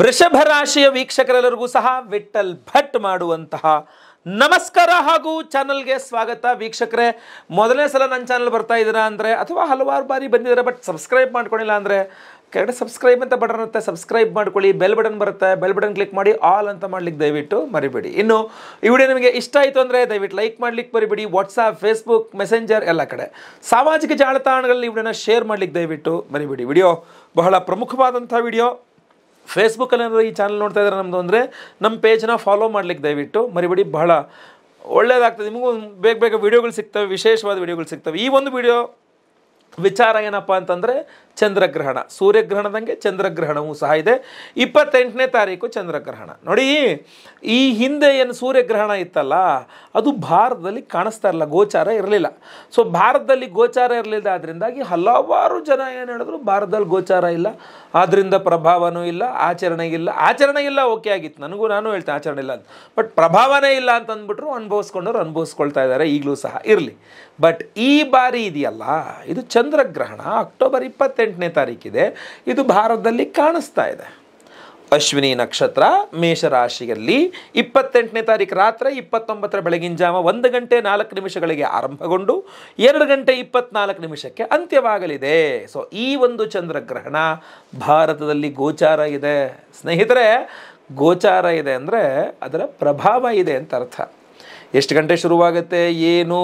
ವೃಷಭ ರಾಶಿಯ ವೀಕ್ಷಕರೆಲ್ಲರಿಗೂ ಸಹ ವಿಠಲ್ ಭಟ್ ಮಾಡುವಂತಹ ನಮಸ್ಕಾರ ಹಾಗೂ ಚಾನಲ್ಗೆ ಸ್ವಾಗತ ವೀಕ್ಷಕರೇ ಮೊದಲನೇ ಸಲ ನನ್ನ ಚಾನಲ್ ಬರ್ತಾ ಇದ್ದೀರಾ ಅಂದರೆ ಅಥವಾ ಹಲವಾರು ಬಾರಿ ಬಂದಿದ್ದೀರ ಬಟ್ ಸಬ್ಸ್ಕ್ರೈಬ್ ಮಾಡ್ಕೊಂಡಿಲ್ಲ ಅಂದರೆ ಕೆಳಗಡೆ ಸಬ್ಸ್ಕ್ರೈಬ್ ಅಂತ ಬಟನ್ ಇರುತ್ತೆ ಸಬ್ಸ್ಕ್ರೈಬ್ ಮಾಡ್ಕೊಳ್ಳಿ ಬೆಲ್ ಬಟನ್ ಬರುತ್ತೆ ಬೆಲ್ ಬಟನ್ ಕ್ಲಿಕ್ ಮಾಡಿ ಆಲ್ ಅಂತ ಮಾಡ್ಲಿಕ್ಕೆ ದಯವಿಟ್ಟು ಮರಿಬೇಡಿ ಇನ್ನು ಈ ವಿಡಿಯೋ ನಿಮಗೆ ಇಷ್ಟ ಆಯಿತು ಅಂದರೆ ದಯವಿಟ್ಟು ಲೈಕ್ ಮಾಡ್ಲಿಕ್ಕೆ ಮರಿಬೇಡಿ ವಾಟ್ಸಪ್ ಫೇಸ್ಬುಕ್ ಮೆಸೆಂಜರ್ ಎಲ್ಲ ಕಡೆ ಸಾಮಾಜಿಕ ಜಾಲತಾಣಗಳಲ್ಲಿ ಈ ವಿಡಿಯೋನ ಶೇರ್ ಮಾಡ್ಲಿಕ್ಕೆ ದಯವಿಟ್ಟು ಮರಿಬೇಡಿ ವಿಡಿಯೋ ಬಹಳ ಪ್ರಮುಖವಾದಂಥ ವಿಡಿಯೋ ಏನಾದರೂ ಈ ಚಾನಲ್ ನೋಡ್ತಾ ಇದ್ದಾರೆ ನಮ್ಮದು ಅಂದರೆ ನಮ್ಮ ಪೇಜ್ನ ಫಾಲೋ ಮಾಡ್ಲಿಕ್ಕೆ ದಯವಿಟ್ಟು ಮರಿಬೇಡಿ ಬಹಳ ಒಳ್ಳೇದಾಗ್ತದೆ ನಿಮಗೂ ಬೇಗ ಬೇಗ ವೀಡಿಯೋಗಳು ಸಿಗ್ತವೆ ವಿಶೇಷವಾದ ವೀಡಿಯೋಗಳು ಸಿಗ್ತವೆ ಈ ಒಂದು ವಿಡಿಯೋ ವಿಚಾರ ಏನಪ್ಪ ಅಂತಂದರೆ ಚಂದ್ರಗ್ರಹಣ ಸೂರ್ಯಗ್ರಹಣದಂಗೆ ಚಂದ್ರಗ್ರಹಣವೂ ಸಹ ಇದೆ ಇಪ್ಪತ್ತೆಂಟನೇ ತಾರೀಕು ಚಂದ್ರಗ್ರಹಣ ನೋಡಿ ಈ ಹಿಂದೆ ಏನು ಸೂರ್ಯಗ್ರಹಣ ಇತ್ತಲ್ಲ ಅದು ಭಾರತದಲ್ಲಿ ಕಾಣಿಸ್ತಾ ಇರಲಿಲ್ಲ ಗೋಚಾರ ಇರಲಿಲ್ಲ ಸೊ ಭಾರತದಲ್ಲಿ ಗೋಚಾರ ಇರಲಿಲ್ಲ ಅದರಿಂದಾಗಿ ಹಲವಾರು ಜನ ಏನು ಹೇಳಿದ್ರು ಭಾರತದಲ್ಲಿ ಗೋಚಾರ ಇಲ್ಲ ಆದ್ದರಿಂದ ಪ್ರಭಾವನೂ ಇಲ್ಲ ಆಚರಣೆ ಇಲ್ಲ ಆಚರಣೆ ಇಲ್ಲ ಓಕೆ ಆಗಿತ್ತು ನನಗೂ ನಾನು ಹೇಳ್ತೇನೆ ಆಚರಣೆ ಇಲ್ಲ ಅಂತ ಬಟ್ ಪ್ರಭಾವನೇ ಇಲ್ಲ ಅಂತ ಅಂದ್ಬಿಟ್ರು ಅನುಭವಿಸ್ಕೊಂಡವ್ರು ಅನುಭವಿಸ್ಕೊಳ್ತಾ ಇದ್ದಾರೆ ಈಗಲೂ ಸಹ ಇರಲಿ ಬಟ್ ಈ ಬಾರಿ ಇದೆಯಲ್ಲ ಇದು ಚಂದ್ರಗ್ರಹಣ ಅಕ್ಟೋಬರ್ ಇಪ್ಪತ್ತೆಂಟು ಇಪ್ಪತ್ತೆಂಟನೇ ತಾರೀಕಿದೆ ಇದು ಭಾರತದಲ್ಲಿ ಕಾಣಿಸ್ತಾ ಇದೆ ಅಶ್ವಿನಿ ನಕ್ಷತ್ರ ಮೇಷರಾಶಿಯಲ್ಲಿ ಇಪ್ಪತ್ತೆಂಟನೇ ತಾರೀಕು ರಾತ್ರಿ ಇಪ್ಪತ್ತೊಂಬತ್ತರ ಬೆಳಗಿನ ಜಾವ ಒಂದು ಗಂಟೆ ನಾಲ್ಕು ನಿಮಿಷಗಳಿಗೆ ಆರಂಭಗೊಂಡು ಎರಡು ಗಂಟೆ ಇಪ್ಪತ್ನಾಲ್ಕು ನಿಮಿಷಕ್ಕೆ ಅಂತ್ಯವಾಗಲಿದೆ ಸೊ ಈ ಒಂದು ಚಂದ್ರಗ್ರಹಣ ಭಾರತದಲ್ಲಿ ಗೋಚಾರ ಇದೆ ಸ್ನೇಹಿತರೆ ಗೋಚಾರ ಇದೆ ಅಂದರೆ ಅದರ ಪ್ರಭಾವ ಇದೆ ಅಂತ ಅರ್ಥ ಎಷ್ಟು ಗಂಟೆ ಶುರುವಾಗುತ್ತೆ ಏನು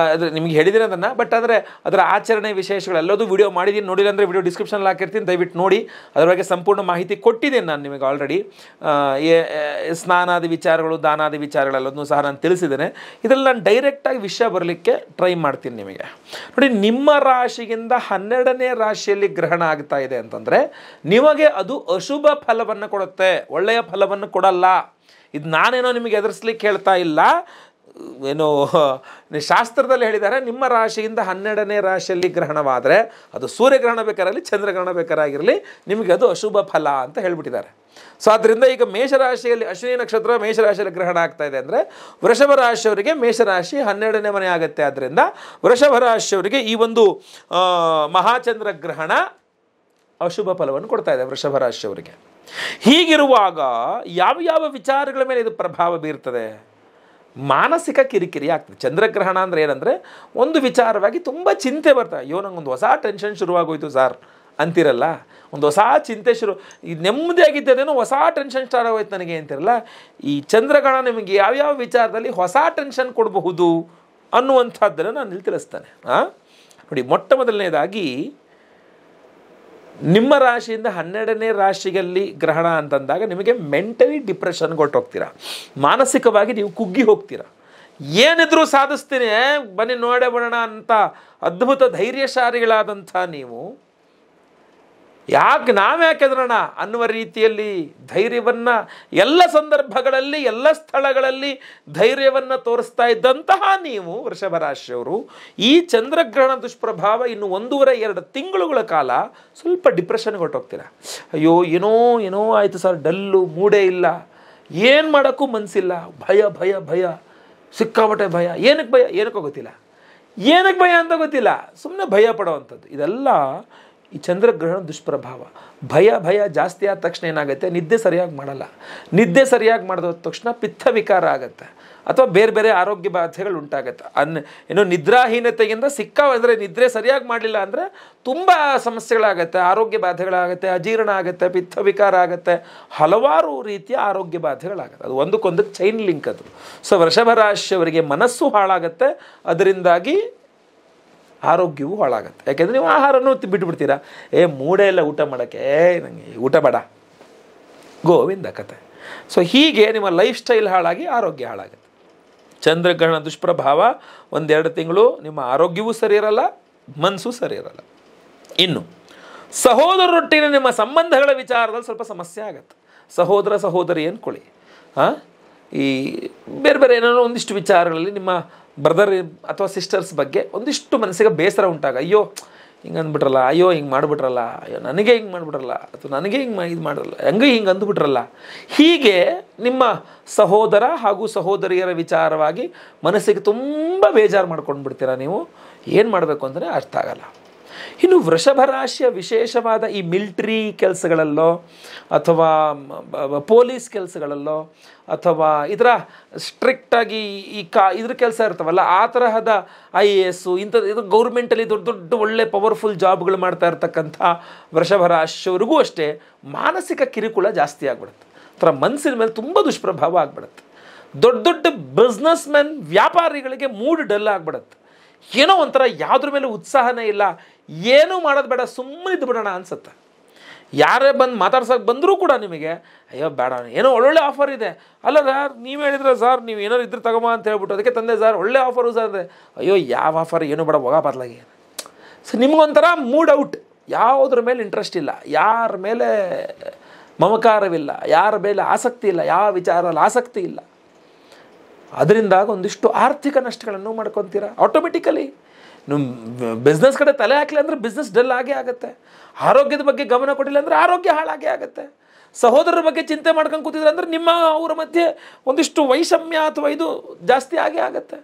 ಅದು ನಿಮಗೆ ಹೇಳಿದಿರ ಅದನ್ನು ಬಟ್ ಆದರೆ ಅದರ ಆಚರಣೆ ವಿಶೇಷಗಳೆಲ್ಲದೂ ವಿಡಿಯೋ ಮಾಡಿದ್ದೀನಿ ನೋಡಿಲ್ಲ ಅಂದರೆ ವಿಡಿಯೋ ಡಿಸ್ಕ್ರಿಪ್ಷನಲ್ಲಿ ಹಾಕಿರ್ತೀನಿ ದಯವಿಟ್ಟು ನೋಡಿ ಅದರ ಬಗ್ಗೆ ಸಂಪೂರ್ಣ ಮಾಹಿತಿ ಕೊಟ್ಟಿದ್ದೇನೆ ನಾನು ನಿಮಗೆ ಆಲ್ರೆಡಿ ಸ್ನಾನಾದಿ ವಿಚಾರಗಳು ದಾನಾದಿ ವಿಚಾರಗಳೆಲ್ಲದನ್ನು ಸಹ ನಾನು ತಿಳಿಸಿದ್ದೇನೆ ಇದರಲ್ಲಿ ನಾನು ಡೈರೆಕ್ಟಾಗಿ ವಿಷಯ ಬರಲಿಕ್ಕೆ ಟ್ರೈ ಮಾಡ್ತೀನಿ ನಿಮಗೆ ನೋಡಿ ನಿಮ್ಮ ರಾಶಿಗಿಂತ ಹನ್ನೆರಡನೇ ರಾಶಿಯಲ್ಲಿ ಗ್ರಹಣ ಆಗ್ತಾ ಇದೆ ಅಂತಂದರೆ ನಿಮಗೆ ಅದು ಅಶುಭ ಫಲವನ್ನು ಕೊಡುತ್ತೆ ಒಳ್ಳೆಯ ಫಲವನ್ನು ಕೊಡಲ್ಲ ಇದು ನಾನೇನೋ ನಿಮಗೆ ಎದುರಿಸ್ಲಿಕ್ಕೆ ಹೇಳ್ತಾ ಇಲ್ಲ ಏನು ಶಾಸ್ತ್ರದಲ್ಲಿ ಹೇಳಿದ್ದಾರೆ ನಿಮ್ಮ ರಾಶಿಯಿಂದ ಹನ್ನೆರಡನೇ ರಾಶಿಯಲ್ಲಿ ಗ್ರಹಣವಾದರೆ ಅದು ಸೂರ್ಯಗ್ರಹಣ ಬೇಕಾರಲ್ಲಿ ಚಂದ್ರಗ್ರಹಣ ಬೇಕಾರಾಗಿರಲಿ ನಿಮಗೆ ಅದು ಅಶುಭ ಫಲ ಅಂತ ಹೇಳಿಬಿಟ್ಟಿದ್ದಾರೆ ಸೊ ಆದ್ದರಿಂದ ಈಗ ಮೇಷರಾಶಿಯಲ್ಲಿ ಅಶ್ವಿನಿ ನಕ್ಷತ್ರ ಮೇಷರಾಶಿಯಲ್ಲಿ ಗ್ರಹಣ ಆಗ್ತಾ ಇದೆ ಅಂದರೆ ವೃಷಭ ರಾಶಿಯವರಿಗೆ ಮೇಷರಾಶಿ ಹನ್ನೆರಡನೇ ಮನೆ ಆಗುತ್ತೆ ಆದ್ದರಿಂದ ವೃಷಭ ರಾಶಿಯವರಿಗೆ ಈ ಒಂದು ಮಹಾಚಂದ್ರ ಗ್ರಹಣ ಅಶುಭ ಫಲವನ್ನು ಕೊಡ್ತಾ ಇದೆ ವೃಷಭ ರಾಶಿಯವರಿಗೆ ಹೀಗಿರುವಾಗ ಯಾವ ಯಾವ ವಿಚಾರಗಳ ಮೇಲೆ ಇದು ಪ್ರಭಾವ ಬೀರ್ತದೆ ಮಾನಸಿಕ ಕಿರಿಕಿರಿ ಆಗ್ತದೆ ಚಂದ್ರಗ್ರಹಣ ಅಂದರೆ ಏನಂದರೆ ಒಂದು ವಿಚಾರವಾಗಿ ತುಂಬ ಚಿಂತೆ ಬರ್ತದೆ ಅಯ್ಯೋ ಒಂದು ಹೊಸ ಟೆನ್ಷನ್ ಶುರುವಾಗೋಯ್ತು ಸರ್ ಅಂತಿರಲ್ಲ ಒಂದು ಹೊಸ ಚಿಂತೆ ಶುರು ಇದು ನೆಮ್ಮದಿಯಾಗಿದ್ದೇನು ಹೊಸ ಟೆನ್ಷನ್ ಸ್ಟಾರ್ಟ್ ಆಗೋಯ್ತು ನನಗೆ ಅಂತಿರಲ್ಲ ಈ ಚಂದ್ರಗ್ರಹಣ ನಿಮಗೆ ಯಾವ್ಯಾವ ವಿಚಾರದಲ್ಲಿ ಹೊಸ ಟೆನ್ಷನ್ ಕೊಡಬಹುದು ಅನ್ನುವಂಥದ್ದನ್ನು ನಾನು ಇಲ್ಲಿ ತಿಳಿಸ್ತೇನೆ ನೋಡಿ ಮೊಟ್ಟ ಮೊದಲನೇದಾಗಿ ನಿಮ್ಮ ರಾಶಿಯಿಂದ ಹನ್ನೆರಡನೇ ರಾಶಿಯಲ್ಲಿ ಗ್ರಹಣ ಅಂತಂದಾಗ ನಿಮಗೆ ಮೆಂಟಲಿ ಡಿಪ್ರೆಷನ್ ಹೋಗ್ತೀರಾ ಮಾನಸಿಕವಾಗಿ ನೀವು ಕುಗ್ಗಿ ಹೋಗ್ತೀರಾ ಏನಿದ್ರೂ ಸಾಧಿಸ್ತೀನಿ ಬನ್ನಿ ನೋಡೇ ಬರೋಣ ಅಂತ ಅದ್ಭುತ ಧೈರ್ಯಶಾಲಿಗಳಾದಂಥ ನೀವು ಯಾಕೆ ಯಾಕೆ ಹೆದರೋಣ ಅನ್ನುವ ರೀತಿಯಲ್ಲಿ ಧೈರ್ಯವನ್ನು ಎಲ್ಲ ಸಂದರ್ಭಗಳಲ್ಲಿ ಎಲ್ಲ ಸ್ಥಳಗಳಲ್ಲಿ ಧೈರ್ಯವನ್ನು ತೋರಿಸ್ತಾ ಇದ್ದಂತಹ ನೀವು ವೃಷಭರಾಶಿಯವರು ಈ ಚಂದ್ರಗ್ರಹಣ ದುಷ್ಪ್ರಭಾವ ಇನ್ನು ಒಂದೂವರೆ ಎರಡು ತಿಂಗಳುಗಳ ಕಾಲ ಸ್ವಲ್ಪ ಡಿಪ್ರೆಷನ್ಗೆ ಹೊಟ್ಟೋಗ್ತೀರ ಅಯ್ಯೋ ಏನೋ ಏನೋ ಆಯಿತು ಸರ್ ಡಲ್ಲು ಮೂಡೆ ಇಲ್ಲ ಏನು ಮಾಡೋಕ್ಕೂ ಮನಸ್ಸಿಲ್ಲ ಭಯ ಭಯ ಭಯ ಸಿಕ್ಕಾಪಟ್ಟೆ ಭಯ ಏನಕ್ಕೆ ಭಯ ಏನಕ್ಕೆ ಗೊತ್ತಿಲ್ಲ ಏನಕ್ಕೆ ಭಯ ಅಂತ ಗೊತ್ತಿಲ್ಲ ಸುಮ್ಮನೆ ಭಯ ಪಡೋವಂಥದ್ದು ಇದೆಲ್ಲ ಈ ಚಂದ್ರಗ್ರಹಣ ದುಷ್ಪ್ರಭಾವ ಭಯ ಭಯ ಜಾಸ್ತಿ ಆದ ತಕ್ಷಣ ಏನಾಗುತ್ತೆ ನಿದ್ದೆ ಸರಿಯಾಗಿ ಮಾಡಲ್ಲ ನಿದ್ದೆ ಸರಿಯಾಗಿ ಮಾಡಿದ ತಕ್ಷಣ ಪಿತ್ತ ವಿಕಾರ ಆಗುತ್ತೆ ಅಥವಾ ಬೇರೆ ಬೇರೆ ಆರೋಗ್ಯ ಬಾಧೆಗಳು ಉಂಟಾಗುತ್ತೆ ಅನ್ ಏನು ನಿದ್ರಾಹೀನತೆಯಿಂದ ಸಿಕ್ಕ ಅಂದರೆ ನಿದ್ರೆ ಸರಿಯಾಗಿ ಮಾಡಲಿಲ್ಲ ಅಂದರೆ ತುಂಬ ಸಮಸ್ಯೆಗಳಾಗತ್ತೆ ಆರೋಗ್ಯ ಬಾಧೆಗಳಾಗುತ್ತೆ ಅಜೀರ್ಣ ಆಗುತ್ತೆ ಪಿತ್ತ ವಿಕಾರ ಆಗುತ್ತೆ ಹಲವಾರು ರೀತಿಯ ಆರೋಗ್ಯ ಬಾಧೆಗಳಾಗುತ್ತೆ ಅದು ಒಂದಕ್ಕೊಂದಕ್ಕೆ ಚೈನ್ ಲಿಂಕ್ ಅದು ಸೊ ವೃಷಭ ರಾಶಿಯವರಿಗೆ ಮನಸ್ಸು ಹಾಳಾಗುತ್ತೆ ಅದರಿಂದಾಗಿ ಆರೋಗ್ಯವೂ ಹಾಳಾಗುತ್ತೆ ಯಾಕೆಂದರೆ ನೀವು ಆಹಾರನೂ ಬಿಡ್ತೀರಾ ಏ ಮೂಡೇ ಇಲ್ಲ ಊಟ ಮಾಡೋಕ್ಕೆ ಏ ನನಗೆ ಊಟ ಬೇಡ ಗೋವಿಂದ ಕತೆ ಸೊ ಹೀಗೆ ನಿಮ್ಮ ಲೈಫ್ ಸ್ಟೈಲ್ ಹಾಳಾಗಿ ಆರೋಗ್ಯ ಹಾಳಾಗುತ್ತೆ ಚಂದ್ರಗ್ರಹಣ ದುಷ್ಪ್ರಭಾವ ಒಂದೆರಡು ತಿಂಗಳು ನಿಮ್ಮ ಆರೋಗ್ಯವೂ ಸರಿ ಇರಲ್ಲ ಮನಸ್ಸು ಸರಿ ಇರಲ್ಲ ಇನ್ನು ಸಹೋದರರೊಟ್ಟಿನ ನಿಮ್ಮ ಸಂಬಂಧಗಳ ವಿಚಾರದಲ್ಲಿ ಸ್ವಲ್ಪ ಸಮಸ್ಯೆ ಆಗುತ್ತೆ ಸಹೋದರ ಸಹೋದರಿ ಅಂದ್ಕೊಳ್ಳಿ ಹಾಂ ಈ ಬೇರೆ ಬೇರೆ ಏನಾದ್ರು ಒಂದಿಷ್ಟು ವಿಚಾರಗಳಲ್ಲಿ ನಿಮ್ಮ ಬ್ರದರ್ ಅಥವಾ ಸಿಸ್ಟರ್ಸ್ ಬಗ್ಗೆ ಒಂದಿಷ್ಟು ಮನಸ್ಸಿಗೆ ಬೇಸರ ಉಂಟಾಗ ಅಯ್ಯೋ ಹಿಂಗೆ ಅಂದ್ಬಿಟ್ರಲ್ಲ ಅಯ್ಯೋ ಹಿಂಗೆ ಮಾಡಿಬಿಟ್ರಲ್ಲ ಅಯ್ಯೋ ನನಗೆ ಹಿಂಗೆ ಮಾಡಿಬಿಟ್ರಲ್ಲ ಅಥವಾ ನನಗೆ ಹಿಂಗೆ ಇದು ಮಾಡಿರಲ್ಲ ಹಂಗೆ ಹಿಂಗೆ ಅಂದ್ಬಿಟ್ರಲ್ಲ ಹೀಗೆ ನಿಮ್ಮ ಸಹೋದರ ಹಾಗೂ ಸಹೋದರಿಯರ ವಿಚಾರವಾಗಿ ಮನಸ್ಸಿಗೆ ತುಂಬ ಬೇಜಾರು ಮಾಡ್ಕೊಂಡು ಬಿಡ್ತೀರಾ ನೀವು ಏನು ಮಾಡಬೇಕು ಅಂದರೆ ಅರ್ಥ ಆಗಲ್ಲ ಇನ್ನು ವೃಷಭ ರಾಶಿಯ ವಿಶೇಷವಾದ ಈ ಮಿಲ್ಟ್ರಿ ಕೆಲಸಗಳಲ್ಲೋ ಅಥವಾ ಪೊಲೀಸ್ ಕೆಲಸಗಳಲ್ಲೋ ಅಥವಾ ಇದರ ಸ್ಟ್ರಿಕ್ಟಾಗಿ ಈ ಕಾ ಇದ್ರ ಕೆಲಸ ಇರ್ತವಲ್ಲ ಆ ತರಹದ ಐ ಎ ಎಸ್ಸು ಇಂಥದ್ದು ಇದು ಗೌರ್ಮೆಂಟಲ್ಲಿ ದೊಡ್ಡ ದೊಡ್ಡ ಒಳ್ಳೆ ಪವರ್ಫುಲ್ ಜಾಬ್ಗಳು ಮಾಡ್ತಾ ಇರ್ತಕ್ಕಂಥ ವೃಷಭ ರಾಶಿಯವರಿಗೂ ಅಷ್ಟೇ ಮಾನಸಿಕ ಕಿರುಕುಳ ಜಾಸ್ತಿ ಆಗ್ಬಿಡುತ್ತೆ ಅಥವಾ ಮನಸ್ಸಿನ ಮೇಲೆ ತುಂಬ ದುಷ್ಪ್ರಭಾವ ಆಗ್ಬಿಡುತ್ತೆ ದೊಡ್ಡ ದೊಡ್ಡ ಬಿಸ್ನೆಸ್ ಮ್ಯಾನ್ ವ್ಯಾಪಾರಿಗಳಿಗೆ ಮೂಡ್ ಡಲ್ ಆಗ್ಬಿಡುತ್ತೆ ಏನೋ ಒಂಥರ ಯಾವುದ್ರ ಮೇಲೆ ಉತ್ಸಾಹನೇ ಇಲ್ಲ ಏನೂ ಮಾಡೋದು ಬೇಡ ಸುಮ್ಮನೆ ಬಿಡೋಣ ಅನ್ಸುತ್ತೆ ಯಾರೇ ಬಂದು ಮಾತಾಡ್ಸೋಕ್ಕೆ ಬಂದರೂ ಕೂಡ ನಿಮಗೆ ಅಯ್ಯೋ ಬೇಡ ಏನೋ ಒಳ್ಳೊಳ್ಳೆ ಆಫರ್ ಇದೆ ಅಲ್ಲ ಸರ್ ನೀವು ಹೇಳಿದ್ರೆ ಸರ್ ನೀವು ಏನಾದ್ರು ಇದ್ರೆ ತಗೊಂಬ ಅಂತ ಹೇಳ್ಬಿಟ್ಟು ಅದಕ್ಕೆ ತಂದೆ ಸರ್ ಒಳ್ಳೆ ಆಫರು ಸರ್ ಅಂದರೆ ಅಯ್ಯೋ ಯಾವ ಆಫರ್ ಏನು ಬೇಡ ಹೋಗ ಬರಲಾಗಿ ಸೊ ನಿಮಗೊಂಥರ ಮೂಡ್ ಔಟ್ ಯಾವುದ್ರ ಮೇಲೆ ಇಂಟ್ರೆಸ್ಟ್ ಇಲ್ಲ ಯಾರ ಮೇಲೆ ಮಮಕಾರವಿಲ್ಲ ಯಾರ ಮೇಲೆ ಆಸಕ್ತಿ ಇಲ್ಲ ಯಾವ ವಿಚಾರದಲ್ಲಿ ಆಸಕ್ತಿ ಇಲ್ಲ ಅದರಿಂದಾಗ ಒಂದಿಷ್ಟು ಆರ್ಥಿಕ ನಷ್ಟಗಳನ್ನು ಮಾಡ್ಕೊತೀರ ಆಟೋಮೆಟಿಕಲಿ ನಿಮ್ಮ ಬಿಸ್ನೆಸ್ ಕಡೆ ತಲೆ ಹಾಕಲಿ ಅಂದರೆ ಬಿಸ್ನೆಸ್ ಡಲ್ ಆಗೇ ಆಗುತ್ತೆ ಆರೋಗ್ಯದ ಬಗ್ಗೆ ಗಮನ ಕೊಟ್ಟಿಲ್ಲ ಅಂದರೆ ಆರೋಗ್ಯ ಹಾಳಾಗೇ ಆಗುತ್ತೆ ಸಹೋದರರ ಬಗ್ಗೆ ಚಿಂತೆ ಮಾಡ್ಕೊಂಡು ಕೂತಿದ್ರೆ ಅಂದರೆ ನಿಮ್ಮ ಅವರ ಮಧ್ಯೆ ಒಂದಿಷ್ಟು ವೈಷಮ್ಯ ಅಥವಾ ಇದು ಜಾಸ್ತಿ ಆಗೇ ಆಗುತ್ತೆ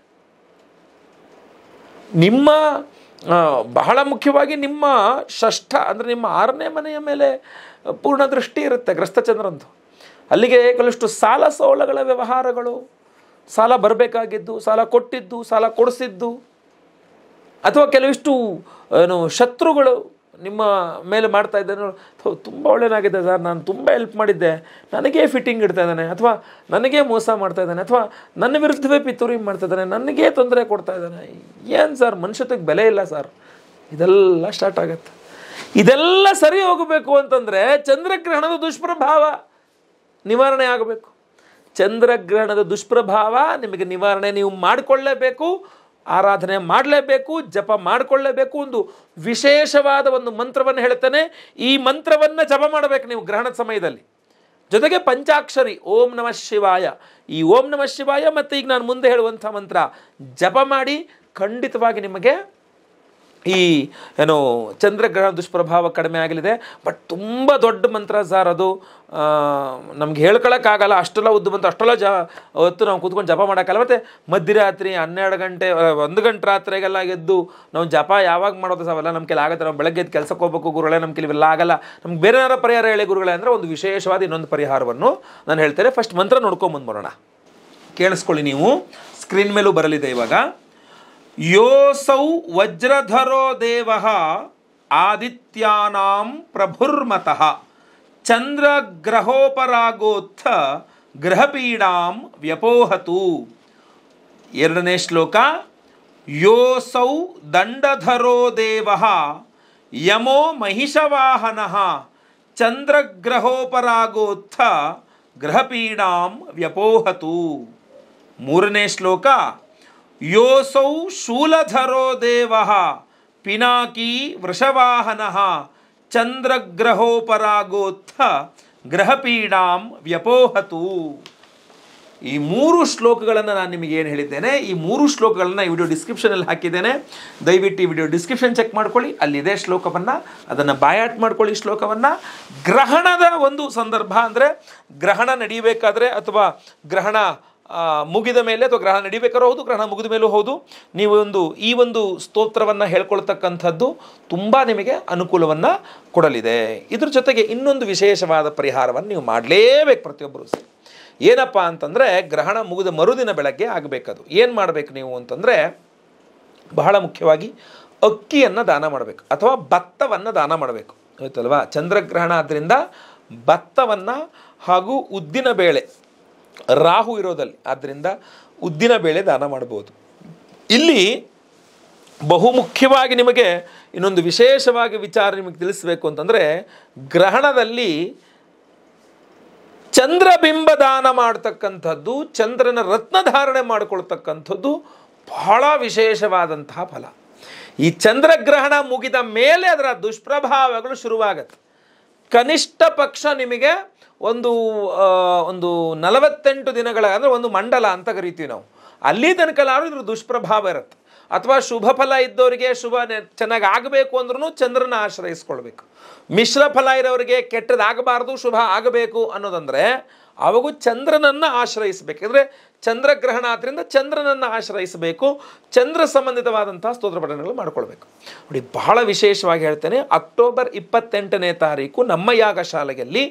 ನಿಮ್ಮ ಬಹಳ ಮುಖ್ಯವಾಗಿ ನಿಮ್ಮ ಷಷ್ಠ ಅಂದರೆ ನಿಮ್ಮ ಆರನೇ ಮನೆಯ ಮೇಲೆ ಪೂರ್ಣ ದೃಷ್ಟಿ ಇರುತ್ತೆ ಗ್ರಸ್ತಚಂದ್ರಂದು ಅಲ್ಲಿಗೆ ಕೆಲವಷ್ಟು ಸಾಲ ಸೋಲಗಳ ವ್ಯವಹಾರಗಳು ಸಾಲ ಬರಬೇಕಾಗಿದ್ದು ಸಾಲ ಕೊಟ್ಟಿದ್ದು ಸಾಲ ಕೊಡಿಸಿದ್ದು ಅಥವಾ ಕೆಲವಿಷ್ಟು ಏನು ಶತ್ರುಗಳು ನಿಮ್ಮ ಮೇಲೆ ಮಾಡ್ತಾ ಇದ್ದಾನೆ ತುಂಬ ಒಳ್ಳೆಯನಾಗಿದ್ದೆ ಸರ್ ನಾನು ತುಂಬ ಹೆಲ್ಪ್ ಮಾಡಿದ್ದೆ ನನಗೇ ಫಿಟ್ಟಿಂಗ್ ಇಡ್ತಾ ಇದ್ದಾನೆ ಅಥವಾ ನನಗೇ ಮೋಸ ಮಾಡ್ತಾ ಇದ್ದಾನೆ ಅಥವಾ ನನ್ನ ವಿರುದ್ಧವೇ ಪಿತೂರಿ ಮಾಡ್ತಾ ಇದ್ದಾನೆ ನನಗೇ ತೊಂದರೆ ಕೊಡ್ತಾ ಇದ್ದಾನೆ ಏನು ಸರ್ ಮನುಷ್ಯತ್ವಕ್ಕೆ ಬೆಲೆ ಇಲ್ಲ ಸರ್ ಇದೆಲ್ಲ ಸ್ಟಾರ್ಟ್ ಆಗತ್ತೆ ಇದೆಲ್ಲ ಸರಿ ಹೋಗಬೇಕು ಅಂತಂದರೆ ಚಂದ್ರಗ್ರಹಣದ ದುಷ್ಪ್ರಭಾವ ನಿವಾರಣೆ ಆಗಬೇಕು ಚಂದ್ರಗ್ರಹಣದ ದುಷ್ಪ್ರಭಾವ ನಿಮಗೆ ನಿವಾರಣೆ ನೀವು ಮಾಡಿಕೊಳ್ಳೇಬೇಕು ಆರಾಧನೆ ಮಾಡಲೇಬೇಕು ಜಪ ಮಾಡಿಕೊಳ್ಳೇಬೇಕು ಒಂದು ವಿಶೇಷವಾದ ಒಂದು ಮಂತ್ರವನ್ನು ಹೇಳ್ತೇನೆ ಈ ಮಂತ್ರವನ್ನು ಜಪ ಮಾಡಬೇಕು ನೀವು ಗ್ರಹಣದ ಸಮಯದಲ್ಲಿ ಜೊತೆಗೆ ಪಂಚಾಕ್ಷರಿ ಓಂ ನಮಃ ಶಿವಾಯ ಈ ಓಂ ನಮಃ ಶಿವಾಯ ಮತ್ತು ಈಗ ನಾನು ಮುಂದೆ ಹೇಳುವಂಥ ಮಂತ್ರ ಜಪ ಮಾಡಿ ಖಂಡಿತವಾಗಿ ನಿಮಗೆ ಈ ಏನು ಚಂದ್ರಗ್ರಹ ದುಷ್ಪ್ರಭಾವ ಕಡಿಮೆ ಆಗಲಿದೆ ಬಟ್ ತುಂಬ ದೊಡ್ಡ ಮಂತ್ರ ಸರ್ ಅದು ನಮ್ಗೆ ಹೇಳ್ಕೊಳಕ್ಕಾಗಲ್ಲ ಅಷ್ಟೆಲ್ಲ ಉದ್ದು ಬಂತು ಅಷ್ಟೆಲ್ಲ ಜ ಹೊತ್ತು ನಾವು ಕೂತ್ಕೊಂಡು ಜಪ ಮಾಡೋಕ್ಕಲ್ಲ ಮತ್ತು ಮಧ್ಯರಾತ್ರಿ ಹನ್ನೆರಡು ಗಂಟೆ ಒಂದು ಗಂಟೆ ರಾತ್ರಿಗೆಲ್ಲ ಎದ್ದು ನಾವು ಜಪ ಯಾವಾಗ ಮಾಡೋದು ಸಾವಲ್ಲ ನಮ್ಮ ಕೆಲ ಆಗುತ್ತೆ ನಾವು ಬೆಳಗ್ಗೆ ಎದ್ದು ಕೆಲಸಕ್ಕೆ ಹೋಗ್ಬೇಕು ಗುರುಗಳೇ ನಮ್ಮ ಕೆಲವೆಲ್ಲ ಆಗಲ್ಲ ನಮ್ಗೆ ಬೇರೆ ಏನಾರ ಪರಿಹಾರ ಹೇಳಿ ಗುರುಗಳೇ ಅಂದರೆ ಒಂದು ವಿಶೇಷವಾದ ಇನ್ನೊಂದು ಪರಿಹಾರವನ್ನು ನಾನು ಹೇಳ್ತೇನೆ ಫಸ್ಟ್ ಮಂತ್ರ ನೋಡ್ಕೊಂಬಂದು ಬರೋಣ ಕೇಳಿಸ್ಕೊಳ್ಳಿ ನೀವು ಸ್ಕ್ರೀನ್ ಮೇಲೂ ಬರಲಿದೆ ಇವಾಗ ಯೋಸೌ ವಜ್ರಧರೋ ದೇವ ಆದಿತ್ಯಾನಾಂ ಪ್ರಭುರ್ಮತಃ ಚಂದ್ರಗ್ರಹೋಪರಾಗೋತ್ಥ ಗ್ರಹಪೀಡಾಂ ವ್ಯಪೋಹತು ಎರಡನೇ ಶ್ಲೋಕ ಯೋಸೌ ದಂಡಧರೋ ದೇವ ಯಮೋ ಮಹಿಷವಾಹನ ಚಂದ್ರಗ್ರಹೋಪರಾಗೋತ್ಥ ಗ್ರಹಪೀಡಾಂ ವ್ಯಪೋಹತು ಮೂರನೇ ಶ್ಲೋಕ ಯೋಸೌ ಶೂಲಧರೋ ದೇವ ಪಿನಾಕಿ ವೃಷವಾಹನ ಚಂದ್ರಗ್ರಹೋಪರಾಗೋತ್ಥ ಗ್ರಹಪೀಡಾಂ ವ್ಯಪೋಹತು ಈ ಮೂರು ಶ್ಲೋಕಗಳನ್ನು ನಾನು ನಿಮಗೆ ಏನು ಹೇಳಿದ್ದೇನೆ ಈ ಮೂರು ಶ್ಲೋಕಗಳನ್ನು ಈ ವಿಡಿಯೋ ಡಿಸ್ಕ್ರಿಪ್ಷನಲ್ಲಿ ಹಾಕಿದ್ದೇನೆ ದಯವಿಟ್ಟು ಈ ವಿಡಿಯೋ ಡಿಸ್ಕ್ರಿಪ್ಷನ್ ಚೆಕ್ ಮಾಡ್ಕೊಳ್ಳಿ ಅಲ್ಲಿದೆ ಶ್ಲೋಕವನ್ನು ಅದನ್ನು ಬಾಯಾಟ್ ಮಾಡ್ಕೊಳ್ಳಿ ಶ್ಲೋಕವನ್ನು ಗ್ರಹಣದ ಒಂದು ಸಂದರ್ಭ ಅಂದರೆ ಗ್ರಹಣ ನಡೀಬೇಕಾದ್ರೆ ಅಥವಾ ಗ್ರಹಣ ಮುಗಿದ ಮೇಲೆ ಅಥವಾ ಗ್ರಹಣ ನಡಿಬೇಕಾರೋ ಹೌದು ಗ್ರಹಣ ಮುಗಿದ ಮೇಲೂ ಹೌದು ನೀವು ಒಂದು ಈ ಒಂದು ಸ್ತೋತ್ರವನ್ನು ಹೇಳ್ಕೊಳ್ತಕ್ಕಂಥದ್ದು ತುಂಬ ನಿಮಗೆ ಅನುಕೂಲವನ್ನು ಕೊಡಲಿದೆ ಇದ್ರ ಜೊತೆಗೆ ಇನ್ನೊಂದು ವಿಶೇಷವಾದ ಪರಿಹಾರವನ್ನು ನೀವು ಮಾಡಲೇಬೇಕು ಪ್ರತಿಯೊಬ್ಬರು ಸಹ ಏನಪ್ಪ ಅಂತಂದರೆ ಗ್ರಹಣ ಮುಗಿದ ಮರುದಿನ ಬೆಳಗ್ಗೆ ಆಗಬೇಕದು ಏನು ಮಾಡಬೇಕು ನೀವು ಅಂತಂದರೆ ಬಹಳ ಮುಖ್ಯವಾಗಿ ಅಕ್ಕಿಯನ್ನು ದಾನ ಮಾಡಬೇಕು ಅಥವಾ ಭತ್ತವನ್ನು ದಾನ ಮಾಡಬೇಕು ಆಯ್ತಲ್ವಾ ಚಂದ್ರಗ್ರಹಣ ಆದ್ದರಿಂದ ಭತ್ತವನ್ನು ಹಾಗೂ ಉದ್ದಿನ ಬೇಳೆ ರಾಹು ಇರೋದಲ್ಲಿ ಆದ್ದರಿಂದ ಉದ್ದಿನ ಬೇಳೆ ದಾನ ಮಾಡ್ಬೋದು ಇಲ್ಲಿ ಬಹುಮುಖ್ಯವಾಗಿ ನಿಮಗೆ ಇನ್ನೊಂದು ವಿಶೇಷವಾಗಿ ವಿಚಾರ ನಿಮಗೆ ತಿಳಿಸಬೇಕು ಅಂತಂದರೆ ಗ್ರಹಣದಲ್ಲಿ ಚಂದ್ರಬಿಂಬ ದಾನ ಮಾಡತಕ್ಕಂಥದ್ದು ಚಂದ್ರನ ರತ್ನ ಧಾರಣೆ ಮಾಡಿಕೊಳ್ತಕ್ಕಂಥದ್ದು ಬಹಳ ವಿಶೇಷವಾದಂತಹ ಫಲ ಈ ಚಂದ್ರಗ್ರಹಣ ಮುಗಿದ ಮೇಲೆ ಅದರ ದುಷ್ಪ್ರಭಾವಗಳು ಶುರುವಾಗತ್ತೆ ಕನಿಷ್ಠ ಪಕ್ಷ ನಿಮಗೆ ಒಂದು ಒಂದು ನಲವತ್ತೆಂಟು ದಿನಗಳ ಅಂದರೆ ಒಂದು ಮಂಡಲ ಅಂತ ಕರಿತೀವಿ ನಾವು ಅಲ್ಲಿ ತನಕ ಇದ್ರ ದುಷ್ಪ್ರಭಾವ ಇರುತ್ತೆ ಅಥವಾ ಶುಭ ಫಲ ಇದ್ದವರಿಗೆ ಶುಭ ಚೆನ್ನಾಗಿ ಆಗಬೇಕು ಅಂದ್ರೂ ಚಂದ್ರನ ಆಶ್ರಯಿಸ್ಕೊಳ್ಬೇಕು ಮಿಶ್ರ ಫಲ ಇರೋರಿಗೆ ಕೆಟ್ಟದಾಗಬಾರ್ದು ಶುಭ ಆಗಬೇಕು ಅನ್ನೋದಂದರೆ ಅವಗೂ ಚಂದ್ರನನ್ನು ಆಶ್ರಯಿಸಬೇಕು ಅಂದರೆ ಚಂದ್ರಗ್ರಹಣ ಆದ್ದರಿಂದ ಚಂದ್ರನನ್ನು ಆಶ್ರಯಿಸಬೇಕು ಚಂದ್ರ ಸಂಬಂಧಿತವಾದಂತಹ ಸ್ತೋತ್ರ ಪಠಣಗಳು ಮಾಡಿಕೊಳ್ಬೇಕು ನೋಡಿ ಬಹಳ ವಿಶೇಷವಾಗಿ ಹೇಳ್ತೇನೆ ಅಕ್ಟೋಬರ್ ಇಪ್ಪತ್ತೆಂಟನೇ ತಾರೀಕು ನಮ್ಮ ಯಾಗ ಶಾಲೆಯಲ್ಲಿ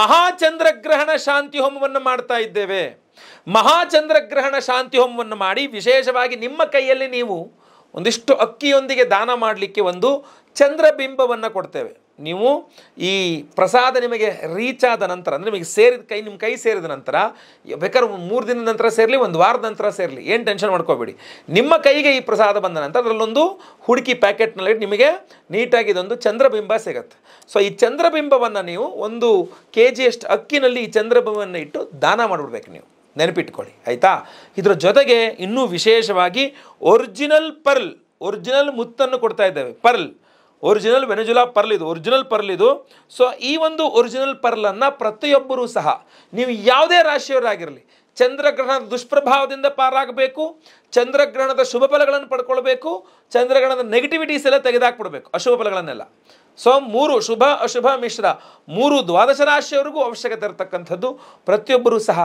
ಮಹಾಚಂದ್ರಗ್ರಹಣ ಶಾಂತಿ ಹೋಮವನ್ನು ಮಾಡ್ತಾ ಇದ್ದೇವೆ ಮಹಾಚಂದ್ರಗ್ರಹಣ ಶಾಂತಿ ಹೋಮವನ್ನು ಮಾಡಿ ವಿಶೇಷವಾಗಿ ನಿಮ್ಮ ಕೈಯಲ್ಲಿ ನೀವು ಒಂದಿಷ್ಟು ಅಕ್ಕಿಯೊಂದಿಗೆ ದಾನ ಮಾಡಲಿಕ್ಕೆ ಒಂದು ಬಿಂಬವನ್ನು ಕೊಡ್ತೇವೆ ನೀವು ಈ ಪ್ರಸಾದ ನಿಮಗೆ ರೀಚ್ ಆದ ನಂತರ ಅಂದರೆ ನಿಮಗೆ ಸೇರಿದ ಕೈ ನಿಮ್ಮ ಕೈ ಸೇರಿದ ನಂತರ ಬೇಕಾದ್ರೆ ಮೂರು ದಿನದ ನಂತರ ಸೇರಲಿ ಒಂದು ವಾರದ ನಂತರ ಸೇರಲಿ ಏನು ಟೆನ್ಷನ್ ಮಾಡ್ಕೋಬೇಡಿ ನಿಮ್ಮ ಕೈಗೆ ಈ ಪ್ರಸಾದ ಬಂದ ನಂತರ ಅದರಲ್ಲೊಂದು ಹುಡುಕಿ ಪ್ಯಾಕೆಟ್ನಲ್ಲಿ ನಿಮಗೆ ನೀಟಾಗಿ ಇದೊಂದು ಚಂದ್ರಬಿಂಬ ಸಿಗತ್ತೆ ಸೊ ಈ ಚಂದ್ರಬಿಂಬವನ್ನು ನೀವು ಒಂದು ಕೆ ಜಿಯಷ್ಟು ಅಕ್ಕಿನಲ್ಲಿ ಈ ಚಂದ್ರಬಿಂಬವನ್ನು ಇಟ್ಟು ದಾನ ಮಾಡಿಬಿಡ್ಬೇಕು ನೀವು ನೆನಪಿಟ್ಕೊಳ್ಳಿ ಆಯಿತಾ ಇದರ ಜೊತೆಗೆ ಇನ್ನೂ ವಿಶೇಷವಾಗಿ ಒರಿಜಿನಲ್ ಪರ್ಲ್ ಒರಿಜಿನಲ್ ಮುತ್ತನ್ನು ಕೊಡ್ತಾ ಇದ್ದೇವೆ ಪರ್ಲ್ ಒರಿಜಿನಲ್ ವೆನೆಜುಲಾ ಪರ್ಲ್ ಇದು ಒರಿಜಿನಲ್ ಪರ್ಲ್ ಇದು ಸೊ ಈ ಒಂದು ಒರಿಜಿನಲ್ ಪರ್ಲನ್ನು ಪ್ರತಿಯೊಬ್ಬರೂ ಸಹ ನೀವು ಯಾವುದೇ ರಾಶಿಯವರಾಗಿರಲಿ ಚಂದ್ರಗ್ರಹಣದ ದುಷ್ಪ್ರಭಾವದಿಂದ ಪಾರಾಗಬೇಕು ಚಂದ್ರಗ್ರಹಣದ ಶುಭ ಫಲಗಳನ್ನು ಪಡ್ಕೊಳ್ಬೇಕು ಚಂದ್ರಗ್ರಹಣದ ನೆಗೆಟಿವಿಟೀಸ್ ಎಲ್ಲ ತೆಗೆದಾಕ್ಬಿಡ್ಬೇಕು ಅಶುಭ ಫಲಗಳನ್ನೆಲ್ಲ ಸೊ ಮೂರು ಶುಭ ಅಶುಭ ಮಿಶ್ರ ಮೂರು ದ್ವಾದಶ ರಾಶಿಯವರೆಗೂ ಅವಶ್ಯಕತೆ ಇರತಕ್ಕಂಥದ್ದು ಪ್ರತಿಯೊಬ್ಬರೂ ಸಹ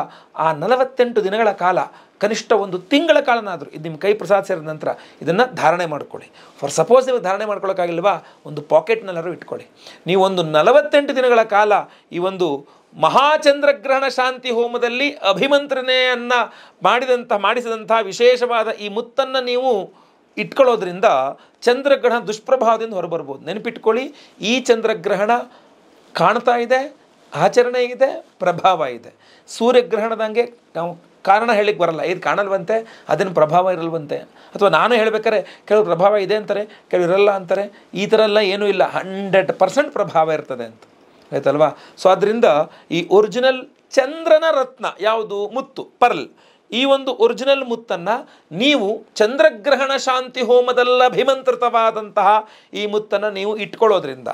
ಆ ನಲವತ್ತೆಂಟು ದಿನಗಳ ಕಾಲ ಕನಿಷ್ಠ ಒಂದು ತಿಂಗಳ ಕಾಲನಾದರೂ ಇದು ನಿಮ್ಮ ಕೈ ಪ್ರಸಾದ ಸೇರಿದ ನಂತರ ಇದನ್ನು ಧಾರಣೆ ಮಾಡಿಕೊಳ್ಳಿ ಫಾರ್ ಸಪೋಸ್ ನೀವು ಧಾರಣೆ ಮಾಡ್ಕೊಳ್ಳೋಕ್ಕಾಗಿಲ್ವಾ ಒಂದು ಪಾಕೆಟ್ನಲ್ಲಾದರೂ ಇಟ್ಕೊಳ್ಳಿ ನೀವೊಂದು ನಲವತ್ತೆಂಟು ದಿನಗಳ ಕಾಲ ಈ ಒಂದು ಮಹಾಚಂದ್ರಗ್ರಹಣ ಶಾಂತಿ ಹೋಮದಲ್ಲಿ ಅಭಿಮಂತ್ರಣೆಯನ್ನು ಮಾಡಿದಂಥ ಮಾಡಿಸಿದಂಥ ವಿಶೇಷವಾದ ಈ ಮುತ್ತನ್ನು ನೀವು ಇಟ್ಕೊಳ್ಳೋದ್ರಿಂದ ಚಂದ್ರಗ್ರಹಣ ದುಷ್ಪ್ರಭಾವದಿಂದ ಹೊರಬರ್ಬೋದು ನೆನಪಿಟ್ಕೊಳ್ಳಿ ಈ ಚಂದ್ರಗ್ರಹಣ ಕಾಣ್ತಾ ಇದೆ ಆಚರಣೆ ಇದೆ ಪ್ರಭಾವ ಇದೆ ಸೂರ್ಯಗ್ರಹಣದಂಗೆ ನಾವು ಕಾರಣ ಹೇಳಿಕ್ಕೆ ಬರಲ್ಲ ಇದು ಕಾಣಲ್ವಂತೆ ಅದನ್ನು ಪ್ರಭಾವ ಇರಲ್ವಂತೆ ಅಥವಾ ನಾನು ಹೇಳಬೇಕಾರೆ ಕೆಲವು ಪ್ರಭಾವ ಇದೆ ಅಂತಾರೆ ಕೆಲವು ಇರಲ್ಲ ಅಂತಾರೆ ಈ ಥರ ಎಲ್ಲ ಏನೂ ಇಲ್ಲ ಹಂಡ್ರೆಡ್ ಪರ್ಸೆಂಟ್ ಪ್ರಭಾವ ಇರ್ತದೆ ಅಂತ ಆಯ್ತಲ್ವಾ ಸೊ ಅದರಿಂದ ಈ ಒರಿಜಿನಲ್ ಚಂದ್ರನ ರತ್ನ ಯಾವುದು ಮುತ್ತು ಪರ್ಲ್ ಈ ಒಂದು ಒರಿಜಿನಲ್ ಮುತ್ತನ್ನು ನೀವು ಚಂದ್ರಗ್ರಹಣ ಶಾಂತಿ ಅಭಿಮಂತ್ರಿತವಾದಂತಹ ಈ ಮುತ್ತನ್ನು ನೀವು ಇಟ್ಕೊಳ್ಳೋದ್ರಿಂದ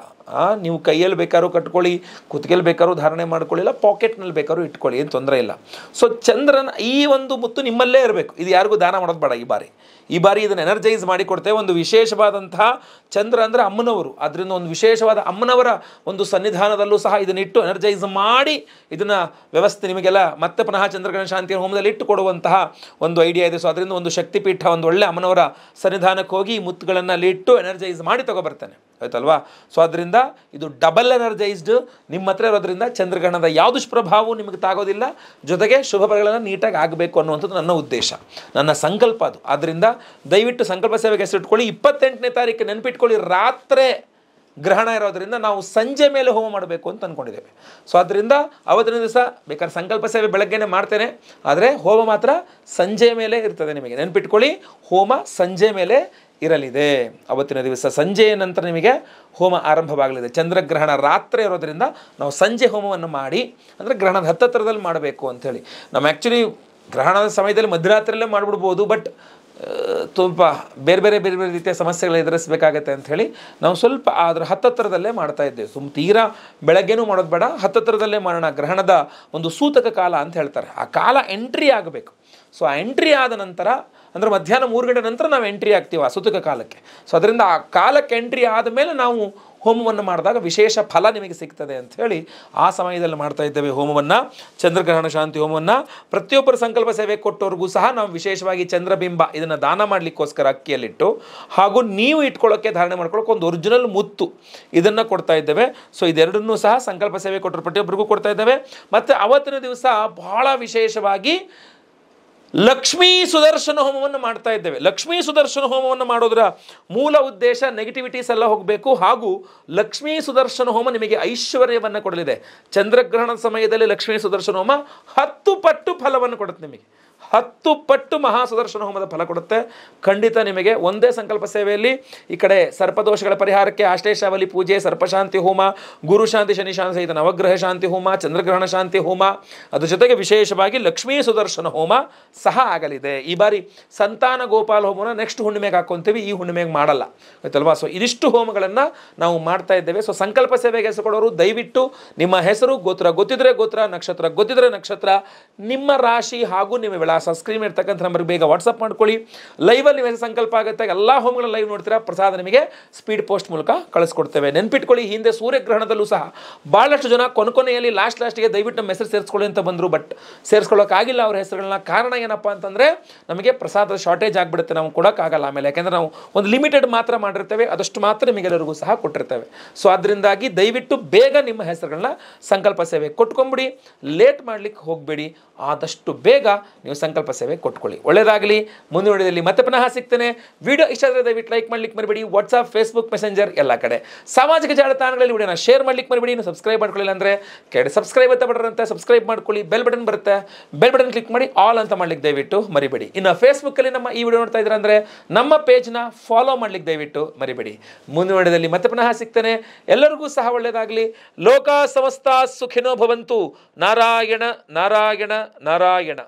ನೀವು ಕೈಯಲ್ಲಿ ಬೇಕಾದ್ರೂ ಕಟ್ಕೊಳ್ಳಿ ಕುತ್ತಿಗೆಯಲ್ಲಿ ಬೇಕಾದ್ರೂ ಧಾರಣೆ ಮಾಡ್ಕೊಳ್ಳಿಲ್ಲ ಪಾಕೆಟ್ನಲ್ಲಿ ಬೇಕಾದ್ರೂ ಇಟ್ಕೊಳ್ಳಿ ಏನು ತೊಂದರೆ ಇಲ್ಲ ಸೊ ಚಂದ್ರನ ಈ ಒಂದು ಮುತ್ತು ನಿಮ್ಮಲ್ಲೇ ಇರಬೇಕು ಇದು ಯಾರಿಗೂ ದಾನ ಮಾಡೋದು ಬೇಡ ಈ ಬಾರಿ ಈ ಬಾರಿ ಇದನ್ನು ಎನರ್ಜೈಸ್ ಕೊಡ್ತೇವೆ ಒಂದು ವಿಶೇಷವಾದಂತಹ ಚಂದ್ರ ಅಂದರೆ ಅಮ್ಮನವರು ಅದರಿಂದ ಒಂದು ವಿಶೇಷವಾದ ಅಮ್ಮನವರ ಒಂದು ಸನ್ನಿಧಾನದಲ್ಲೂ ಸಹ ಇದನ್ನಿಟ್ಟು ಎನರ್ಜೈಸ್ ಮಾಡಿ ಇದನ್ನು ವ್ಯವಸ್ಥೆ ನಿಮಗೆಲ್ಲ ಮತ್ತೆ ಪುನಃ ಚಂದ್ರಗ್ರಹಣ ಶಾಂತಿಯ ಹೋಮದಲ್ಲಿ ಇಟ್ಟು ಕೊಡುವಂತಹ ಒಂದು ಐಡಿಯಾ ಇದೆ ಸೊ ಅದರಿಂದ ಒಂದು ಶಕ್ತಿಪೀಠ ಒಂದು ಒಳ್ಳೆ ಅಮ್ಮನವರ ಸನ್ನಿಧಾನಕ್ಕೆ ಹೋಗಿ ಈ ಮುತ್ತುಗಳನ್ನು ಅಲ್ಲಿ ಇಟ್ಟು ಎನರ್ಜೈಸ್ ಮಾಡಿ ತಗೊಬರ್ತಾನೆ ಆಯ್ತಲ್ವಾ ಸೊ ಅದರಿಂದ ಇದು ಡಬಲ್ ಎನರ್ಜೈಸ್ಡ್ ನಿಮ್ಮ ಹತ್ರ ಇರೋದ್ರಿಂದ ಚಂದ್ರಗ್ರಹಣದ ಯಾವ ಪ್ರಭಾವವು ನಿಮಗೆ ತಾಗೋದಿಲ್ಲ ಜೊತೆಗೆ ಶುಭ ಫಲಗಳನ್ನು ನೀಟಾಗಿ ಆಗಬೇಕು ಅನ್ನುವಂಥದ್ದು ನನ್ನ ಉದ್ದೇಶ ನನ್ನ ಸಂಕಲ್ಪ ಅದು ಆದ್ದರಿಂದ ದಯವಿಟ್ಟು ಸಂಕಲ್ಪ ಸೇವೆಗೆ ಹೆಸರಿಟ್ಕೊಳ್ಳಿ ಇಪ್ಪತ್ತೆಂಟನೇ ತಾರೀಕು ನೆನಪಿಟ್ಕೊಳ್ಳಿ ರಾತ್ರಿ ಗ್ರಹಣ ಇರೋದರಿಂದ ನಾವು ಸಂಜೆ ಮೇಲೆ ಹೋಮ ಮಾಡಬೇಕು ಅಂತ ಅಂದ್ಕೊಂಡಿದ್ದೇವೆ ಸೊ ಅದರಿಂದ ಅವತ್ತಿನ ದಿವಸ ಬೇಕಾದ್ರೆ ಸಂಕಲ್ಪ ಸೇವೆ ಬೆಳಗ್ಗೆನೇ ಮಾಡ್ತೇನೆ ಆದರೆ ಹೋಮ ಮಾತ್ರ ಸಂಜೆ ಮೇಲೆ ಇರ್ತದೆ ನಿಮಗೆ ನೆನ್ಪಿಟ್ಕೊಳ್ಳಿ ಹೋಮ ಸಂಜೆ ಮೇಲೆ ಇರಲಿದೆ ಅವತ್ತಿನ ದಿವಸ ಸಂಜೆಯ ನಂತರ ನಿಮಗೆ ಹೋಮ ಆರಂಭವಾಗಲಿದೆ ಚಂದ್ರಗ್ರಹಣ ರಾತ್ರಿ ಇರೋದರಿಂದ ನಾವು ಸಂಜೆ ಹೋಮವನ್ನು ಮಾಡಿ ಅಂದರೆ ಗ್ರಹಣದ ಹತ್ತತ್ರದಲ್ಲಿ ಮಾಡಬೇಕು ಅಂಥೇಳಿ ನಾವು ಆ್ಯಕ್ಚುಲಿ ಗ್ರಹಣದ ಸಮಯದಲ್ಲಿ ಮಧ್ಯರಾತ್ರಿಯಲ್ಲೇ ಮಾಡಿಬಿಡ್ಬೋದು ಬಟ್ ತುಂಬ ಬೇರೆ ಬೇರೆ ಬೇರೆ ಬೇರೆ ರೀತಿಯ ಸಮಸ್ಯೆಗಳು ಎದುರಿಸಬೇಕಾಗತ್ತೆ ಅಂಥೇಳಿ ನಾವು ಸ್ವಲ್ಪ ಅದರ ಹತ್ತತ್ರದಲ್ಲೇ ಮಾಡ್ತಾ ಇದ್ದೇವೆ ಸುಮ್ಮ ತೀರಾ ಬೆಳಗ್ಗೆನೂ ಮಾಡೋದು ಬೇಡ ಹತ್ತತ್ರದಲ್ಲೇ ಮಾಡೋಣ ಗ್ರಹಣದ ಒಂದು ಸೂತಕ ಕಾಲ ಅಂತ ಹೇಳ್ತಾರೆ ಆ ಕಾಲ ಎಂಟ್ರಿ ಆಗಬೇಕು ಸೊ ಆ ಎಂಟ್ರಿ ಆದ ನಂತರ ಅಂದರೆ ಮಧ್ಯಾಹ್ನ ಮೂರು ಗಂಟೆ ನಂತರ ನಾವು ಎಂಟ್ರಿ ಆಗ್ತೀವಿ ಆ ಸುತುಕ ಕಾಲಕ್ಕೆ ಸೊ ಅದರಿಂದ ಆ ಕಾಲಕ್ಕೆ ಎಂಟ್ರಿ ಆದಮೇಲೆ ನಾವು ಹೋಮವನ್ನು ಮಾಡಿದಾಗ ವಿಶೇಷ ಫಲ ನಿಮಗೆ ಸಿಗ್ತದೆ ಅಂಥೇಳಿ ಆ ಸಮಯದಲ್ಲಿ ಮಾಡ್ತಾ ಇದ್ದೇವೆ ಹೋಮವನ್ನು ಚಂದ್ರಗ್ರಹಣ ಶಾಂತಿ ಹೋಮವನ್ನು ಪ್ರತಿಯೊಬ್ಬರ ಸಂಕಲ್ಪ ಸೇವೆ ಕೊಟ್ಟವ್ರಿಗೂ ಸಹ ನಾವು ವಿಶೇಷವಾಗಿ ಚಂದ್ರಬಿಂಬ ಇದನ್ನು ದಾನ ಮಾಡಲಿಕ್ಕೋಸ್ಕರ ಅಕ್ಕಿಯಲ್ಲಿಟ್ಟು ಹಾಗೂ ನೀವು ಇಟ್ಕೊಳ್ಳೋಕ್ಕೆ ಧಾರಣೆ ಮಾಡ್ಕೊಳ್ಳೋಕೆ ಒಂದು ಒರಿಜಿನಲ್ ಮುತ್ತು ಇದನ್ನು ಕೊಡ್ತಾ ಇದ್ದೇವೆ ಸೊ ಇದೆರಡನ್ನೂ ಸಹ ಸಂಕಲ್ಪ ಸೇವೆ ಕೊಟ್ಟರು ಪ್ರತಿಯೊಬ್ಬರಿಗೂ ಕೊಡ್ತಾ ಇದ್ದೇವೆ ಮತ್ತು ಅವತ್ತಿನ ದಿವಸ ಬಹಳ ವಿಶೇಷವಾಗಿ ಲಕ್ಷ್ಮೀ ಸುದರ್ಶನ ಹೋಮವನ್ನು ಮಾಡ್ತಾ ಇದ್ದೇವೆ ಲಕ್ಷ್ಮೀ ಸುದರ್ಶನ ಹೋಮವನ್ನು ಮಾಡೋದರ ಮೂಲ ಉದ್ದೇಶ ನೆಗೆಟಿವಿಟೀಸ್ ಎಲ್ಲ ಹೋಗಬೇಕು ಹಾಗೂ ಲಕ್ಷ್ಮೀ ಸುದರ್ಶನ ಹೋಮ ನಿಮಗೆ ಐಶ್ವರ್ಯವನ್ನು ಕೊಡಲಿದೆ ಚಂದ್ರಗ್ರಹಣದ ಸಮಯದಲ್ಲಿ ಲಕ್ಷ್ಮೀ ಸುದರ್ಶನ ಹೋಮ ಹತ್ತು ಪಟ್ಟು ಫಲವನ್ನು ಕೊಡುತ್ತೆ ನಿಮಗೆ ಹತ್ತು ಪಟ್ಟು ಮಹಾ ಸುದರ್ಶನ ಹೋಮದ ಫಲ ಕೊಡುತ್ತೆ ಖಂಡಿತ ನಿಮಗೆ ಒಂದೇ ಸಂಕಲ್ಪ ಸೇವೆಯಲ್ಲಿ ಈ ಕಡೆ ಸರ್ಪದೋಷಗಳ ಪರಿಹಾರಕ್ಕೆ ಆಶ್ಲೇಷಾವಲಿ ಪೂಜೆ ಸರ್ಪಶಾಂತಿ ಹೋಮ ಗುರುಶಾಂತಿ ಶಾಂತಿ ಶನಿ ಶಾಂತಿ ಸಹಿತ ನವಗ್ರಹ ಶಾಂತಿ ಹೋಮ ಚಂದ್ರಗ್ರಹಣ ಶಾಂತಿ ಹೋಮ ಅದ್ರ ಜೊತೆಗೆ ವಿಶೇಷವಾಗಿ ಲಕ್ಷ್ಮೀ ಸುದರ್ಶನ ಹೋಮ ಸಹ ಆಗಲಿದೆ ಈ ಬಾರಿ ಸಂತಾನ ಗೋಪಾಲ ಹೋಮನ ನೆಕ್ಸ್ಟ್ ಹುಣ್ಣಿಮೆಗೆ ಹಾಕೊಂತೀವಿ ಈ ಹುಣ್ಣಿಮೆಗೆ ಮಾಡಲ್ಲ ಆಯ್ತಲ್ವಾ ಸೊ ಇದಿಷ್ಟು ಹೋಮಗಳನ್ನು ನಾವು ಮಾಡ್ತಾ ಇದ್ದೇವೆ ಸೊ ಸಂಕಲ್ಪ ಸೇವೆಗೆ ಹೆಸರು ಕೊಡೋರು ದಯವಿಟ್ಟು ನಿಮ್ಮ ಹೆಸರು ಗೋತ್ರ ಗೊತ್ತಿದ್ರೆ ಗೋತ್ರ ನಕ್ಷತ್ರ ಗೊತ್ತಿದ್ರೆ ನಕ್ಷತ್ರ ನಿಮ್ಮ ರಾಶಿ ಹಾಗೂ ನಿಮ್ಮ ಮಾಡಬೇಡ ಸಬ್ಸ್ಕ್ರೈಬ್ ಇರ್ತಕ್ಕಂಥ ನಂಬರ್ ಬೇಗ ವಾಟ್ಸಪ್ ಮಾಡ್ಕೊಳ್ಳಿ ಲೈವಲ್ಲಿ ನಿಮಗೆ ಸಂಕಲ್ಪ ಆಗುತ್ತೆ ಎಲ್ಲ ಹೋಮ್ಗಳನ್ನ ಲೈವ್ ನೋಡ್ತೀರಾ ಪ್ರಸಾದ ನಿಮಗೆ ಸ್ಪೀಡ್ ಪೋಸ್ಟ್ ಮೂಲಕ ಕಳಿಸ್ಕೊಡ್ತೇವೆ ನೆನ್ಪಿಟ್ಕೊಳ್ಳಿ ಹಿಂದೆ ಸೂರ್ಯಗ್ರಹಣದಲ್ಲೂ ಸಹ ಭಾಳಷ್ಟು ಜನ ಕೊನೆಯಲ್ಲಿ ಲಾಸ್ಟ್ ಲಾಸ್ಟ್ಗೆ ದಯವಿಟ್ಟು ನಮ್ಮ ಹೆಸರು ಸೇರಿಸ್ಕೊಳ್ಳಿ ಅಂತ ಬಂದರು ಬಟ್ ಸೇರಿಸ್ಕೊಳ್ಳೋಕ್ಕಾಗಿಲ್ಲ ಅವ್ರ ಹೆಸರುಗಳನ್ನ ಕಾರಣ ಏನಪ್ಪ ಅಂತಂದರೆ ನಮಗೆ ಪ್ರಸಾದದ ಶಾರ್ಟೇಜ್ ಆಗಿಬಿಡುತ್ತೆ ನಾವು ಕೊಡೋಕ್ಕಾಗಲ್ಲ ಆಮೇಲೆ ಯಾಕೆಂದರೆ ನಾವು ಒಂದು ಲಿಮಿಟೆಡ್ ಮಾತ್ರ ಮಾಡಿರ್ತೇವೆ ಅದಷ್ಟು ಮಾತ್ರ ನಿಮಗೆಲ್ಲರಿಗೂ ಸಹ ಕೊಟ್ಟಿರ್ತೇವೆ ಸೊ ಅದರಿಂದಾಗಿ ದಯವಿಟ್ಟು ಬೇಗ ನಿಮ್ಮ ಹೆಸರುಗಳನ್ನ ಸಂಕಲ್ಪ ಸೇವೆ ಕೊಟ್ಕೊಂಬಿಡಿ ಲೇಟ್ ಮಾಡಲಿಕ್ಕೆ ಹೋಗಬೇಡಿ ಆದಷ್ಟು ಬೇಗ ನೀವು ಸಂಕಲ್ಪ ಸೇವೆ ಕೊಟ್ಕೊಳ್ಳಿ ಒಳ್ಳೆಯದಾಗಲಿ ಮುಂದಿನ ವಿಡಿಯೋದಲ್ಲಿ ಮತ್ತೆ ಪುನಃ ಸಿಗ್ತೇನೆ ವಿಡಿಯೋ ಇಷ್ಟ ಆದರೆ ದಯವಿಟ್ಟು ಲೈಕ್ ಮಾಡ್ಲಿಕ್ಕೆ ಮರಿಬೇಡಿ ವಾಟ್ಸಪ್ ಫೇಸ್ಬುಕ್ ಮೆಸೆಂಜರ್ ಎಲ್ಲ ಕಡೆ ಸಾಮಾಜಿಕ ಜಾಲತಾಣಗಳಲ್ಲಿ ವಿಡಿಯೋನ ಶೇರ್ ಮಾಡ್ಲಿಕ್ಕೆ ಮರಿಬೇಡಿ ನೀವು ಸಬ್ಸ್ಕ್ರೈಬ್ ಮಾಡ್ಕೊಳ್ಳಿಲ್ಲ ಅಂದರೆ ಕೆಡೆ ಸಬ್ಸ್ಕ್ರೈಬ್ ಅಂತ ಬಡರಂತೆ ಸಬ್ಸ್ಕ್ರೈಬ್ ಮಾಡ್ಕೊಳ್ಳಿ ಬೆಲ್ ಬಟನ್ ಬರುತ್ತೆ ಬೆಲ್ ಬಟನ್ ಕ್ಲಿಕ್ ಮಾಡಿ ಆಲ್ ಅಂತ ಮಾಡ್ಲಿಕ್ಕೆ ದಯವಿಟ್ಟು ಮರಿಬೇಡಿ ಇನ್ನು ಫೇಸ್ಬುಕ್ಕಲ್ಲಿ ನಮ್ಮ ಈ ವಿಡಿಯೋ ನೋಡ್ತಾ ಇದ್ದೀರಾ ಅಂದರೆ ನಮ್ಮ ಪೇಜ್ನ ಫಾಲೋ ಮಾಡ್ಲಿಕ್ಕೆ ದಯವಿಟ್ಟು ಮರಿಬೇಡಿ ಮುಂದಿನ ವಿಡಿಯೋದಲ್ಲಿ ಮತ್ತೆ ಪುನಃ ಸಿಗ್ತೇನೆ ಎಲ್ಲರಿಗೂ ಸಹ ಒಳ್ಳೆಯದಾಗಲಿ ಲೋಕ ಸಮಸ್ತ ಸುಖಿನೋ ಭವಂತು ನಾರಾಯಣ ನಾರಾಯಣ ನಾರಾಯಣ